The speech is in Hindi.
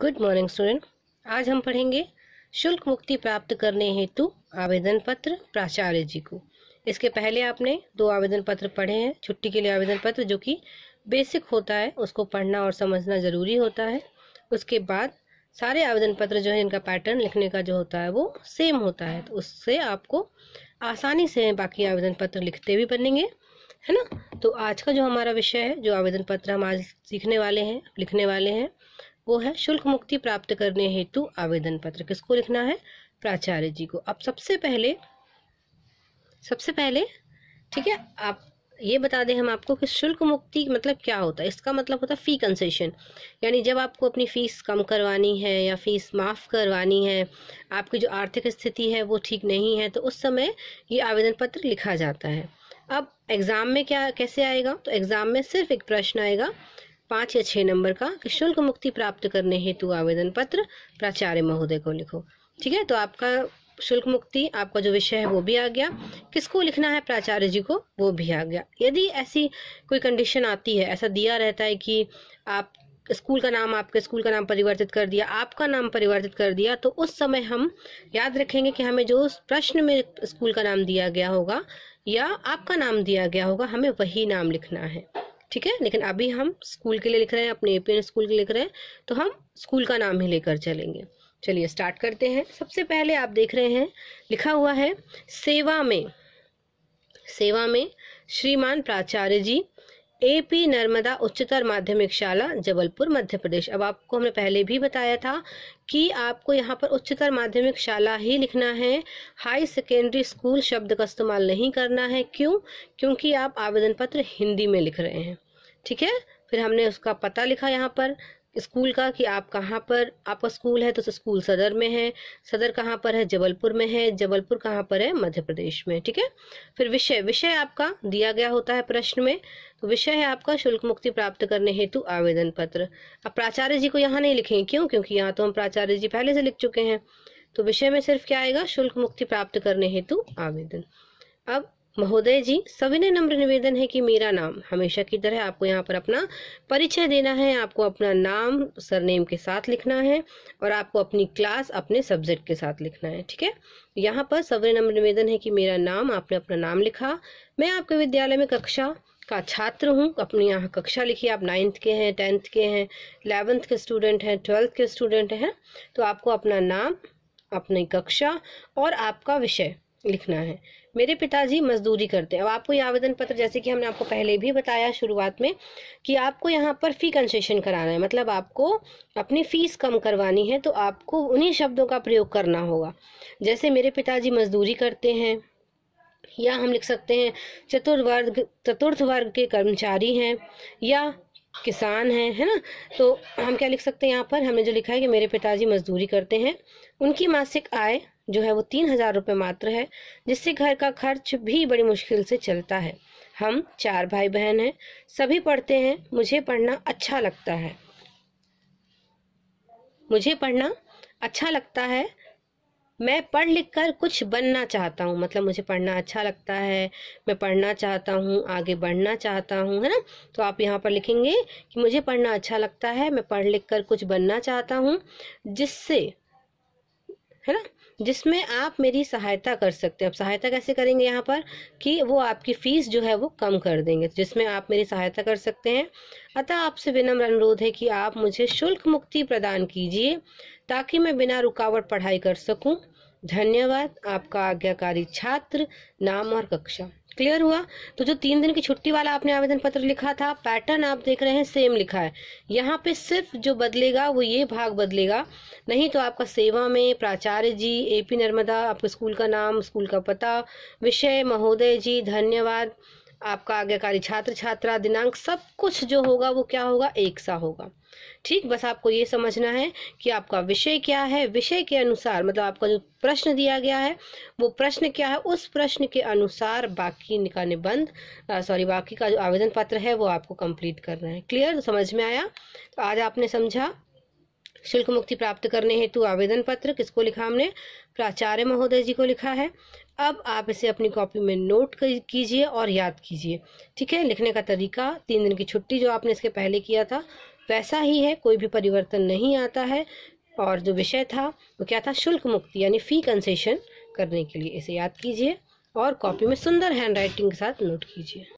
गुड मॉर्निंग स्टूडेंट आज हम पढ़ेंगे शुल्क मुक्ति प्राप्त करने हेतु आवेदन पत्र प्राचार्य जी को इसके पहले आपने दो आवेदन पत्र पढ़े हैं छुट्टी के लिए आवेदन पत्र जो कि बेसिक होता है उसको पढ़ना और समझना ज़रूरी होता है उसके बाद सारे आवेदन पत्र जो है इनका पैटर्न लिखने का जो होता है वो सेम होता है तो उससे आपको आसानी से बाकी आवेदन पत्र लिखते भी बनेंगे है ना तो आज का जो हमारा विषय है जो आवेदन पत्र हम आज सीखने वाले हैं लिखने वाले हैं वो है शुल्क मुक्ति प्राप्त करने हेतु आवेदन पत्र किसको लिखना है प्राचार्य जी को अब सबसे पहले सबसे पहले ठीक है आप ये बता दें हम आपको कि शुल्क मुक्ति मतलब क्या होता है इसका मतलब होता है फ़ी कंसेशन यानी जब आपको अपनी फ़ीस कम करवानी है या फ़ीस माफ़ करवानी है आपकी जो आर्थिक स्थिति है वो ठीक नहीं है तो उस समय ये आवेदन पत्र लिखा जाता है अब एग्ज़ाम में क्या कैसे आएगा तो एग्ज़ाम में सिर्फ एक प्रश्न आएगा पाँच या छः नंबर का शुल्क मुक्ति प्राप्त करने हेतु आवेदन पत्र प्राचार्य महोदय को लिखो ठीक है तो आपका शुल्क मुक्ति आपका जो विषय है वो भी आ गया किसको लिखना है प्राचार्य जी को वो भी आ गया यदि ऐसी कोई कंडीशन आती है ऐसा दिया रहता है कि आप स्कूल का नाम आपके स्कूल का नाम परिवर्तित कर दिया आपका नाम परिवर्तित कर दिया तो उस समय हम याद रखेंगे कि हमें जो प्रश्न में स्कूल का नाम दिया गया होगा या आपका नाम दिया गया होगा हमें वही नाम लिखना है ठीक है लेकिन अभी हम स्कूल के लिए लिख रहे हैं अपने एपीएन स्कूल के लिख रहे हैं तो हम स्कूल का नाम ही लेकर चलेंगे चलिए स्टार्ट करते हैं सबसे पहले आप देख रहे हैं लिखा हुआ है सेवा में सेवा में श्रीमान प्राचार्य जी ए पी नर्मदा उच्चतर माध्यमिक शाला जबलपुर मध्य प्रदेश अब आपको हमने पहले भी बताया था कि आपको यहाँ पर उच्चतर माध्यमिक शाला ही लिखना है हाई सेकेंडरी स्कूल शब्द का इस्तेमाल नहीं करना है क्यों क्योंकि आप आवेदन पत्र हिंदी में लिख रहे हैं ठीक है फिर हमने उसका पता लिखा यहाँ पर स्कूल का कि आप कहाँ पर आपका स्कूल है तो स्कूल सदर में है सदर कहाँ पर है जबलपुर में है जबलपुर कहाँ पर है मध्य प्रदेश में ठीक है फिर विषय विषय आपका दिया गया होता है प्रश्न में तो विषय है आपका शुल्क मुक्ति प्राप्त करने हेतु आवेदन पत्र अब प्राचार्य जी को यहाँ नहीं लिखेंगे क्यों क्योंकि यहाँ तो हम प्राचार्य जी पहले से लिख चुके हैं तो विषय में सिर्फ क्या आएगा शुल्क मुक्ति प्राप्त करने हेतु आवेदन अब महोदय जी सविनय नम्र निवेदन है कि मेरा नाम हमेशा की तरह आपको यहाँ पर अपना परिचय देना है आपको अपना नाम सरनेम के साथ लिखना है और आपको अपनी क्लास अपने सब्जेक्ट के साथ लिखना है ठीक है यहाँ पर सविनय नम्र निवेदन है कि मेरा नाम आपने अपना नाम लिखा मैं आपके विद्यालय में कक्षा का छात्र हूँ अपनी यहाँ कक्षा लिखी आप नाइन्थ के हैं टेंथ के हैं इलेवंथ के स्टूडेंट हैं ट्वेल्थ के स्टूडेंट हैं तो आपको अपना नाम अपनी कक्षा और आपका विषय लिखना है मेरे पिताजी मजदूरी करते हैं अब आपको ये आवेदन पत्र जैसे कि हमने आपको पहले भी बताया शुरुआत में कि आपको यहाँ पर फ़ी कंसेशन कराना है मतलब आपको अपनी फ़ीस कम करवानी है तो आपको उन्हीं शब्दों का प्रयोग करना होगा जैसे मेरे पिताजी मजदूरी करते हैं या हम लिख सकते हैं चतुर्वर्ग चतुर्थ वर्ग के कर्मचारी हैं या किसान हैं है ना तो हम क्या लिख सकते हैं यहाँ पर हमने जो लिखा है कि मेरे पिताजी मजदूरी करते हैं उनकी मासिक आय जो है वो तीन हजार रुपये मात्र है जिससे घर का खर्च भी बड़ी मुश्किल से चलता है हम चार भाई बहन हैं सभी पढ़ते हैं मुझे पढ़ना अच्छा लगता है मुझे पढ़ना अच्छा लगता है मैं पढ़ लिख कर कुछ बनना चाहता हूँ मतलब मुझे पढ़ना अच्छा लगता है मैं पढ़ना चाहता हूँ आगे बढ़ना चाहता हूँ है ना तो आप यहाँ पर लिखेंगे कि मुझे पढ़ना अच्छा लगता है मैं पढ़ लिख कर कुछ बनना चाहता हूँ जिससे है ना जिसमें आप मेरी सहायता कर सकते हैं अब सहायता कैसे करेंगे यहाँ पर कि वो आपकी फ़ीस जो है वो कम कर देंगे जिसमें आप मेरी सहायता कर सकते हैं अतः आपसे विनम्र अनुरोध है कि आप मुझे शुल्क मुक्ति प्रदान कीजिए ताकि मैं बिना रुकावट पढ़ाई कर सकूँ धन्यवाद आपका आज्ञाकारी छात्र नाम और कक्षा क्लियर हुआ तो जो तीन दिन की छुट्टी वाला आपने आवेदन पत्र लिखा था पैटर्न आप देख रहे हैं सेम लिखा है यहाँ पे सिर्फ जो बदलेगा वो ये भाग बदलेगा नहीं तो आपका सेवा में प्राचार्य जी ए नर्मदा आपके स्कूल का नाम स्कूल का पता विषय महोदय जी धन्यवाद आपका आज्ञाकारी छात्र छात्रा दिनांक सब कुछ जो होगा वो क्या होगा एक सा होगा ठीक बस आपको ये समझना है कि आपका विषय क्या है विषय के अनुसार मतलब आपका जो प्रश्न दिया गया है वो प्रश्न क्या है उस प्रश्न के अनुसार बाकी का निबंध सॉरी बाकी का जो आवेदन पत्र है वो आपको कंप्लीट करना है क्लियर समझ में आया तो आज आपने समझा शुल्क मुक्ति प्राप्त करने हेतु आवेदन पत्र किसको लिखा हमने प्राचार्य महोदय जी को लिखा है अब आप इसे अपनी कॉपी में नोट कीजिए और याद कीजिए ठीक है लिखने का तरीका तीन दिन की छुट्टी जो आपने इसके पहले किया था वैसा ही है कोई भी परिवर्तन नहीं आता है और जो विषय था वो क्या था शुल्क मुक्ति यानी फ़ी कंसेशन करने के लिए इसे याद कीजिए और कॉपी में सुंदर हैंड राइटिंग के साथ नोट कीजिए